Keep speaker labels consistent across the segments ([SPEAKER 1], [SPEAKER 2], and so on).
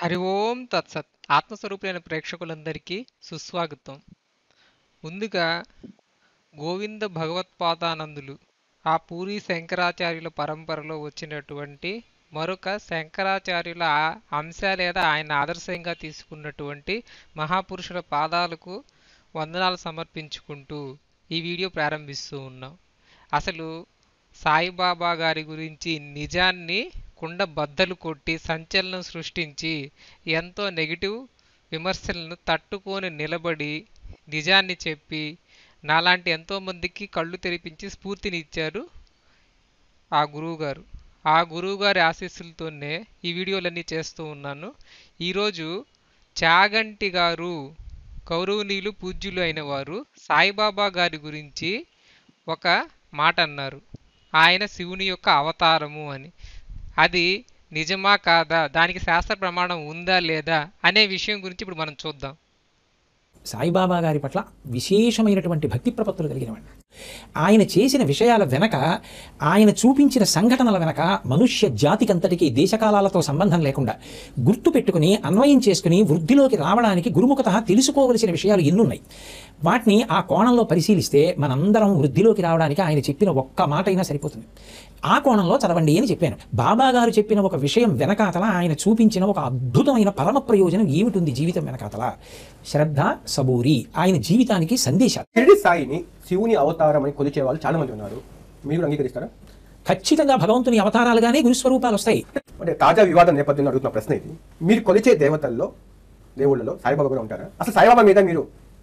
[SPEAKER 1] హరి ఓం తత్సత్ ఆత్మస్వరూపులైన ప్రేక్షకులందరికీ సుస్వాగతం ముందుగా గోవింద భగవత్పాదానందులు ఆ పూరి శంకరాచార్యుల పరంపరలో వచ్చినటువంటి మరొక శంకరాచార్యుల అంశ లేదా ఆయన ఆదర్శంగా తీసుకున్నటువంటి మహాపురుషుల పాదాలకు వందనాలు సమర్పించుకుంటూ ఈ వీడియో ప్రారంభిస్తూ ఉన్నాం అసలు సాయిబాబా గారి గురించి నిజాన్ని కుండ బద్దలు కొట్టి సంచలనం సృష్టించి ఎంతో నెగిటివ్ విమర్శలను తట్టుకొని నిలబడి నిజాన్ని చెప్పి నాలాంటి ఎంతోమందికి కళ్ళు తెరిపించి స్ఫూర్తినిచ్చారు ఆ గురువుగారు ఆ గురువుగారి ఆశీస్సులతోనే ఈ వీడియోలన్నీ చేస్తూ ఉన్నాను ఈరోజు చాగంటి గారు గౌరవనీయులు పూజ్యులు అయిన వారు సాయిబాబా గారి గురించి ఒక మాట అన్నారు ఆయన శివుని యొక్క అవతారము అని అది నిజమా కాదా దానికి శాస్త్ర ప్రమాణం ఉందా లేదా అనే విషయం గురించి ఇప్పుడు మనం చూద్దాం సాయిబాబా గారి పట్ల విశేషమైనటువంటి భక్తి ప్రపత్తులు వాడు ఆయన చేసిన విషయాల వెనక ఆయన చూపించిన సంఘటనల వెనక మనుష్య జాతికంతటికీ దేశకాలాలతో సంబంధం లేకుండా గుర్తు పెట్టుకుని అన్వయం చేసుకుని వృద్ధిలోకి రావడానికి గురుముఖత తెలుసుకోవలసిన విషయాలు ఎన్నున్నాయి వాటిని ఆ కోణంలో పరిశీలిస్తే మనందరం వృద్ధిలోకి రావడానికి ఆయన చెప్పిన ఒక్క మాట అయినా సరిపోతుంది ఆ కోణంలో చదవండి అని చెప్పాను బాబా గారు చెప్పిన ఒక విషయం వెనకాతల ఆయన చూపించిన ఒక అద్భుతమైన పరమ ప్రయోజనం ఏమిటుంది జీవితం వెనకాతల శ్రద్ధ సబూరి ఆయన జీవితానికి సందేశాలు సాయిని శివుని అవతారం అని కొలిచే వాళ్ళు చాలా మంది ఉన్నారు మీరు అంగీకరిస్తారా ఖచ్చితంగా భగవంతుని అవతారాలుగానే గురుస్వరూపాలు వస్తాయి అంటే తాజా వివాదం నేపథ్యంలో అడుగుతున్న ప్రశ్న ఇది మీరు కొలిచే దేవతల్లో దేవుళ్ళలో సాయిబాబా కూడా ఉంటారా అసలు సాయిబాబా మీద మీరు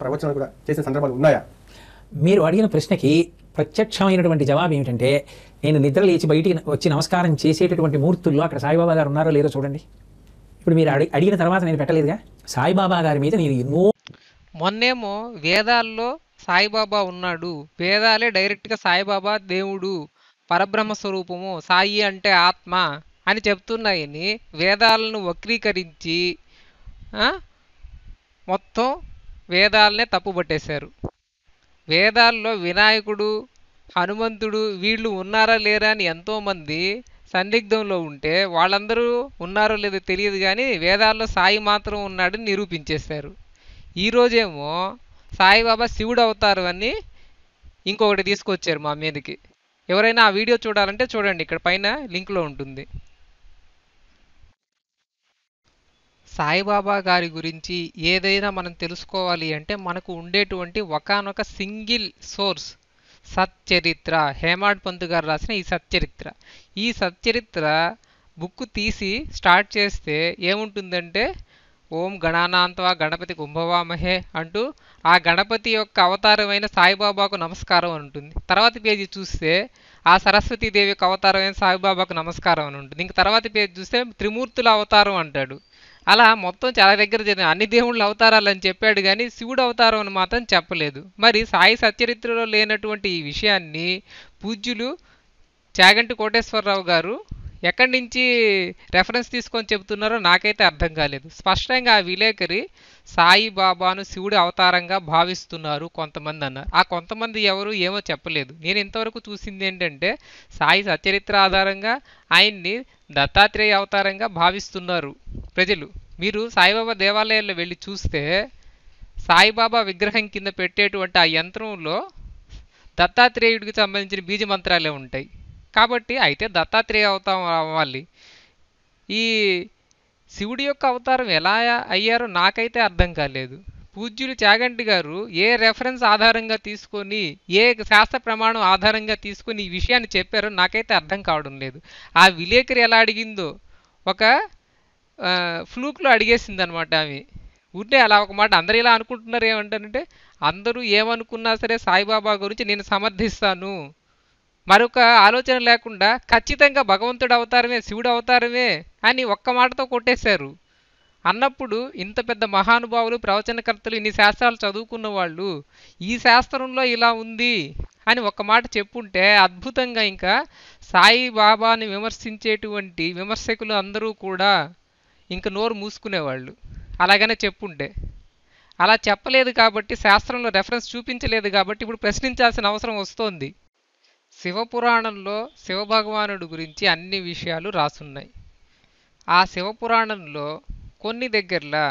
[SPEAKER 1] ప్రవచనాలు కూడా చేసిన సందర్భాలు ఉన్నాయా మీరు అడిగిన ప్రశ్నకి ప్రత్యక్షమైనటువంటి జవాబు ఏమిటంటే నేను నిద్ర లేచి బయటికి వచ్చి నమస్కారం చేసేటటువంటి మూర్తుల్లో అక్కడ సాయిబాబా గారు ఉన్నారో లేదో చూడండి ఇప్పుడు మీరు అడిగిన తర్వాత నేను పెట్టలేదుగా సాయిబాబా గారి మీద నేను ఎన్నో మొన్నేమో వేదాల్లో సాయిబాబా ఉన్నాడు వేదాలే డైరెక్ట్గా సాయిబాబా దేవుడు పరబ్రహ్మ స్వరూపము సాయి అంటే ఆత్మ అని చెప్తున్నాయని వేదాలను వక్రీకరించి మొత్తం వేదాలనే పట్టేశారు వేదాల్లో వినాయకుడు హనుమంతుడు వీళ్ళు ఉన్నారా లేరా అని ఎంతోమంది సందిగ్ధంలో ఉంటే వాళ్ళందరూ ఉన్నారో లేదో తెలియదు కానీ వేదాల్లో సాయి మాత్రం ఉన్నాడని నిరూపించేశారు ఈరోజేమో సాయిబాబా శివుడు అవుతారు అని ఇంకొకటి తీసుకొచ్చారు మా మీదకి ఎవరైనా ఆ వీడియో చూడాలంటే చూడండి ఇక్కడ పైన లింక్లో ఉంటుంది సాయిబాబా గారి గురించి ఏదైనా మనం తెలుసుకోవాలి అంటే మనకు ఉండేటువంటి ఒకనొక single source Satcharitra Hemadpant గారు రాసిన ఈ సచ్చరిత్ర ఈ సచ్చరిత్ర బుక్ తీసి స్టార్ట్ చేస్తే ఏముంటుందంటే ఓం గణానాంతవా గణపతి కుంభవామహే అంటూ ఆ గణపతి యొక్క అవతారమైన సాయిబాబాకు నమస్కారం అని ఉంటుంది తర్వాత పేజీ చూస్తే ఆ సరస్వతీదేవి యొక్క అవతారమైన సాయిబాబాకు నమస్కారం అని ఉంటుంది ఇంక తర్వాత పేజీ చూస్తే త్రిమూర్తుల అవతారం అంటాడు అలా మొత్తం చాలా దగ్గర జరిగిన అన్ని దేవుళ్ళ అవతారాలు అని చెప్పాడు కానీ శివుడు అవతారం అని మాత్రం చెప్పలేదు మరి సాయి సచరిత్రలో లేనటువంటి ఈ విషయాన్ని పూజ్యులు చాగంటి కోటేశ్వరరావు గారు ఎక్కడి నుంచి రెఫరెన్స్ తీసుకొని చెబుతున్నారో నాకైతే అర్థం కాలేదు స్పష్టంగా ఆ విలేకరి సాయిబాబాను శివుడి అవతారంగా భావిస్తున్నారు కొంతమంది అన్నారు ఆ కొంతమంది ఎవరు ఏమో చెప్పలేదు నేను ఇంతవరకు చూసింది ఏంటంటే సాయి సచరిత్ర ఆధారంగా ఆయన్ని దత్తాత్రేయ అవతారంగా భావిస్తున్నారు ప్రజలు మీరు సాయిబాబా దేవాలయాల్లో వెళ్ళి చూస్తే సాయిబాబా విగ్రహం కింద పెట్టేటువంటి ఆ యంత్రంలో దత్తాత్రేయుడికి సంబంధించిన బీజ మంత్రాలే ఉంటాయి కాబట్టి అయితే దత్తాత్రేయ అవతారం వాళ్ళు ఈ శివుడి యొక్క అవతారం ఎలా అయ్యారో నాకైతే అర్థం కాలేదు పూజ్యులు చాగంటి గారు ఏ రెఫరెన్స్ ఆధారంగా తీసుకొని ఏ శాస్త్ర ప్రమాణం ఆధారంగా తీసుకొని ఈ విషయాన్ని చెప్పారో నాకైతే అర్థం కావడం లేదు ఆ విలేకరి ఎలా అడిగిందో ఒక ఫ్లూక్లో అడిగేసింది అనమాట ఆమె ఉంటే అలా ఒక మాట అందరూ ఇలా అనుకుంటున్నారు ఏమంటారంటే అందరూ ఏమనుకున్నా సరే సాయిబాబా గురించి నేను సమర్థిస్తాను మరొక ఆలోచన లేకుండా ఖచ్చితంగా భగవంతుడు అవతారమే శివుడు అవతారమే అని ఒక్క మాటతో కొట్టేశారు అన్నప్పుడు ఇంత పెద్ద మహానుభావులు ప్రవచనకర్తలు ఇన్ని శాస్త్రాలు చదువుకున్న వాళ్ళు ఈ శాస్త్రంలో ఇలా ఉంది అని ఒక మాట చెప్పుంటే అద్భుతంగా ఇంకా సాయి బాబాని విమర్శించేటువంటి విమర్శకులు అందరూ కూడా ఇంక నోరు మూసుకునేవాళ్ళు అలాగనే చెప్పుంటే అలా చెప్పలేదు కాబట్టి శాస్త్రంలో రెఫరెన్స్ చూపించలేదు కాబట్టి ఇప్పుడు ప్రశ్నించాల్సిన అవసరం వస్తోంది శివపురాణంలో శివభగవానుడు గురించి అన్ని విషయాలు రాసున్నాయి ఆ శివపురాణంలో కొన్ని దగ్గరలా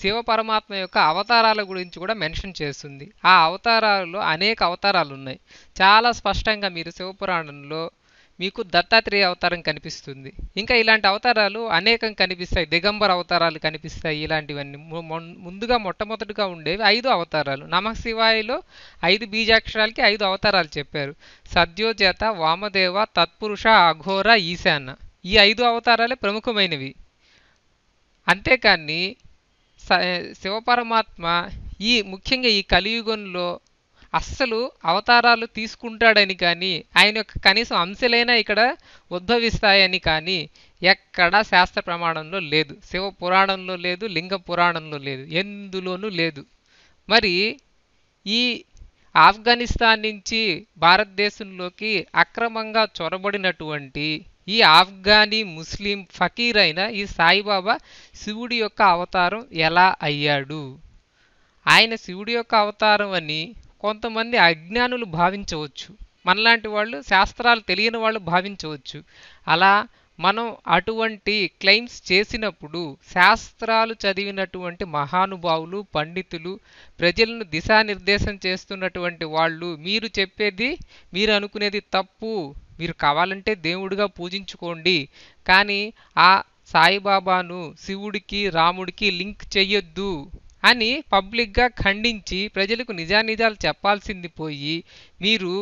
[SPEAKER 1] శివ పరమాత్మ యొక్క అవతారాల గురించి కూడా మెన్షన్ చేస్తుంది ఆ అవతారాలలో అనేక అవతారాలు ఉన్నాయి చాలా స్పష్టంగా మీరు శివపురాణంలో మీకు దత్తాత్రేయ అవతారం కనిపిస్తుంది ఇంకా ఇలాంటి అవతారాలు అనేకం కనిపిస్తాయి దిగంబర అవతారాలు కనిపిస్తాయి ఇలాంటివన్నీ ముందుగా మొట్టమొదటిగా ఉండేవి ఐదు అవతారాలు శివాయిలో ఐదు బీజాక్షరాలకి ఐదు అవతారాలు చెప్పారు సద్యోజేత వామదేవ తత్పురుష అఘోర ఈశాన ఈ ఐదు అవతారాలే ప్రముఖమైనవి అంతేకాని శివపరమాత్మ ఈ ముఖ్యంగా ఈ కలియుగంలో అస్సలు అవతారాలు తీసుకుంటాడని కానీ ఆయన యొక్క కనీసం అంశలైనా ఇక్కడ ఉద్భవిస్తాయని కానీ ఎక్కడా శాస్త్ర ప్రమాణంలో లేదు శివ పురాణంలో లేదు లింగ పురాణంలో లేదు ఎందులోనూ లేదు మరి ఈ ఆఫ్ఘనిస్తాన్ నుంచి భారతదేశంలోకి అక్రమంగా చొరబడినటువంటి ఈ ఆఫ్ఘనీ ముస్లిం ఫకీర్ అయిన ఈ సాయిబాబా శివుడి యొక్క అవతారం ఎలా అయ్యాడు ఆయన శివుడి యొక్క అవతారం అని కొంతమంది అజ్ఞానులు భావించవచ్చు మనలాంటి వాళ్ళు శాస్త్రాలు తెలియని వాళ్ళు భావించవచ్చు అలా మనం అటువంటి క్లెయిమ్స్ చేసినప్పుడు శాస్త్రాలు చదివినటువంటి మహానుభావులు పండితులు ప్రజలను దిశానిర్దేశం చేస్తున్నటువంటి వాళ్ళు మీరు చెప్పేది మీరు అనుకునేది తప్పు మీరు కావాలంటే దేవుడిగా పూజించుకోండి కానీ ఆ సాయిబాబాను శివుడికి రాముడికి లింక్ చెయ్యొద్దు అని పబ్లిక్గా ఖండించి ప్రజలకు నిజానిజాలు చెప్పాల్సింది పోయి మీరు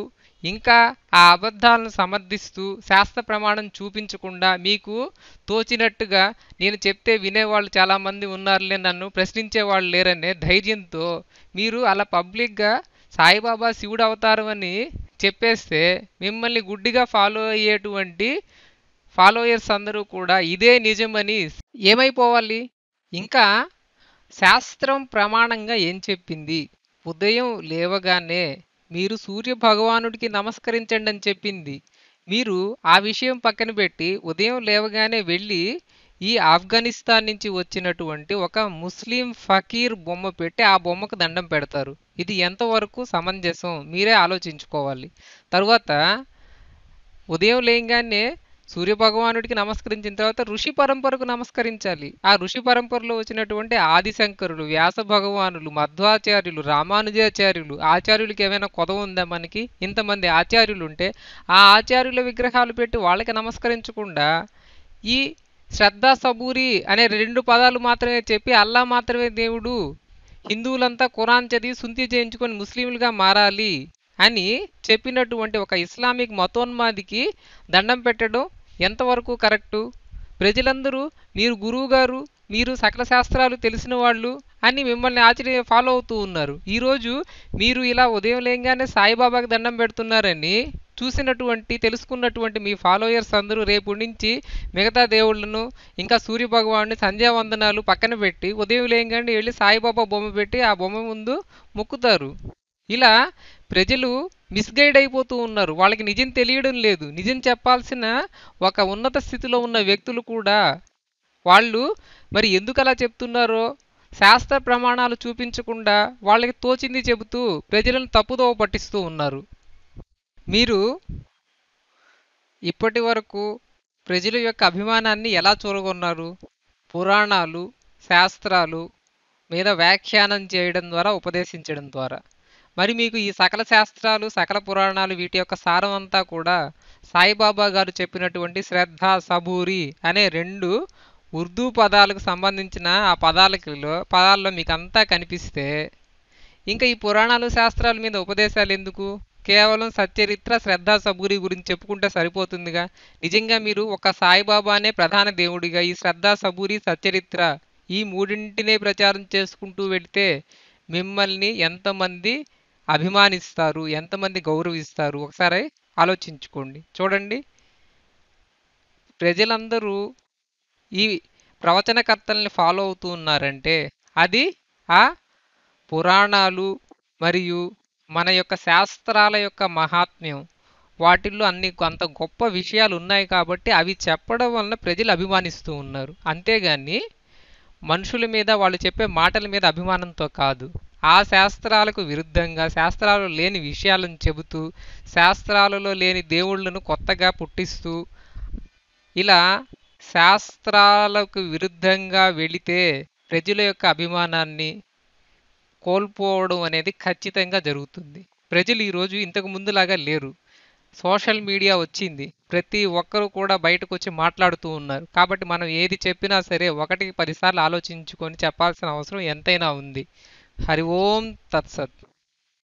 [SPEAKER 1] ఇంకా ఆ అబద్ధాలను సమర్థిస్తూ శాస్త్ర ప్రమాణం చూపించకుండా మీకు తోచినట్టుగా నేను చెప్తే వినేవాళ్ళు చాలామంది ఉన్నారులే నన్ను ప్రశ్నించేవాళ్ళు లేరనే ధైర్యంతో మీరు అలా పబ్లిక్గా సాయిబాబా శివుడు అవతారం అని చెప్పేస్తే మిమ్మల్ని గుడ్డిగా ఫాలో అయ్యేటువంటి ఫాలోయర్స్ అందరూ కూడా ఇదే నిజమని ఏమైపోవాలి ఇంకా శాస్త్రం ప్రమాణంగా ఏం చెప్పింది ఉదయం లేవగానే మీరు సూర్య భగవానుడికి నమస్కరించండి అని చెప్పింది మీరు ఆ విషయం పక్కన పెట్టి ఉదయం లేవగానే వెళ్ళి ఈ ఆఫ్ఘనిస్తాన్ నుంచి వచ్చినటువంటి ఒక ముస్లిం ఫకీర్ బొమ్మ పెట్టి ఆ బొమ్మకు దండం పెడతారు ఇది ఎంతవరకు సమంజసం మీరే ఆలోచించుకోవాలి తర్వాత ఉదయం లేగానే సూర్య భగవానుడికి నమస్కరించిన తర్వాత ఋషి పరంపరకు నమస్కరించాలి ఆ ఋషి పరంపరలో వచ్చినటువంటి ఆదిశంకరుడు వ్యాస భగవానులు మధ్వాచార్యులు రామానుజాచార్యులు ఆచార్యులకి ఏమైనా కొదవ ఉందా మనకి ఇంతమంది ఆచార్యులు ఉంటే ఆ ఆచార్యుల విగ్రహాలు పెట్టి వాళ్ళకి నమస్కరించకుండా ఈ శ్రద్ధ సబూరి అనే రెండు పదాలు మాత్రమే చెప్పి అల్లా మాత్రమే దేవుడు హిందువులంతా కురాన్ చదివి సుంతి చేయించుకొని ముస్లింలుగా మారాలి అని చెప్పినటువంటి ఒక ఇస్లామిక్ మతోన్మాదికి దండం పెట్టడం ఎంతవరకు కరెక్టు ప్రజలందరూ మీరు గురువుగారు మీరు సకల శాస్త్రాలు తెలిసిన వాళ్ళు అని మిమ్మల్ని ఆచర్య ఫాలో అవుతూ ఉన్నారు ఈరోజు మీరు ఇలా ఉదయం లేగానే సాయిబాబాకి దండం పెడుతున్నారని చూసినటువంటి తెలుసుకున్నటువంటి మీ ఫాలోయర్స్ అందరూ రేపు నుంచి మిగతా దేవుళ్ళను ఇంకా సూర్య భగవాన్ని సంధ్యావందనాలు పక్కన పెట్టి ఉదయం లేగానే వెళ్ళి సాయిబాబా బొమ్మ పెట్టి ఆ బొమ్మ ముందు మొక్కుతారు ఇలా ప్రజలు మిస్గైడ్ అయిపోతూ ఉన్నారు వాళ్ళకి నిజం తెలియడం లేదు నిజం చెప్పాల్సిన ఒక ఉన్నత స్థితిలో ఉన్న వ్యక్తులు కూడా వాళ్ళు మరి ఎందుకు అలా చెప్తున్నారో శాస్త్ర ప్రమాణాలు చూపించకుండా వాళ్ళకి తోచింది చెబుతూ ప్రజలను తప్పుదోవ పట్టిస్తూ ఉన్నారు మీరు ఇప్పటి వరకు ప్రజల యొక్క అభిమానాన్ని ఎలా చూరగొన్నారు పురాణాలు శాస్త్రాలు మీద వ్యాఖ్యానం చేయడం ద్వారా ఉపదేశించడం ద్వారా మరి మీకు ఈ సకల శాస్త్రాలు సకల పురాణాలు వీటి యొక్క సారం అంతా కూడా సాయిబాబా గారు చెప్పినటువంటి శ్రద్ధ సబూరి అనే రెండు ఉర్దూ పదాలకు సంబంధించిన ఆ పదాలలో పదాల్లో మీకు అంతా కనిపిస్తే ఇంకా ఈ పురాణాలు శాస్త్రాల మీద ఉపదేశాలు ఎందుకు కేవలం సత్యరిత్ర శ్రద్ధ సబూరి గురించి చెప్పుకుంటే సరిపోతుందిగా నిజంగా మీరు ఒక సాయిబాబానే ప్రధాన దేవుడిగా ఈ శ్రద్ధ సబూరి సత్యరిత్ర ఈ మూడింటినే ప్రచారం చేసుకుంటూ వెళితే మిమ్మల్ని ఎంతమంది అభిమానిస్తారు ఎంతమంది గౌరవిస్తారు ఒకసారి ఆలోచించుకోండి చూడండి ప్రజలందరూ ఈ ప్రవచనకర్తల్ని ఫాలో అవుతూ ఉన్నారంటే అది ఆ పురాణాలు మరియు మన యొక్క శాస్త్రాల యొక్క మహాత్మ్యం వాటిల్లో అన్ని అంత గొప్ప విషయాలు ఉన్నాయి కాబట్టి అవి చెప్పడం వలన ప్రజలు అభిమానిస్తూ ఉన్నారు అంతేగాని మనుషుల మీద వాళ్ళు చెప్పే మాటల మీద అభిమానంతో కాదు ఆ శాస్త్రాలకు విరుద్ధంగా శాస్త్రాలు లేని విషయాలను చెబుతూ శాస్త్రాలలో లేని దేవుళ్ళను కొత్తగా పుట్టిస్తూ ఇలా శాస్త్రాలకు విరుద్ధంగా వెళితే ప్రజల యొక్క అభిమానాన్ని కోల్పోవడం అనేది ఖచ్చితంగా జరుగుతుంది ప్రజలు ఈరోజు ఇంతకు ముందులాగా లేరు సోషల్ మీడియా వచ్చింది ప్రతి ఒక్కరూ కూడా బయటకు వచ్చి మాట్లాడుతూ ఉన్నారు కాబట్టి మనం ఏది చెప్పినా సరే ఒకటి పదిసార్లు ఆలోచించుకొని చెప్పాల్సిన అవసరం ఎంతైనా ఉంది హరి ఓం తత్సత్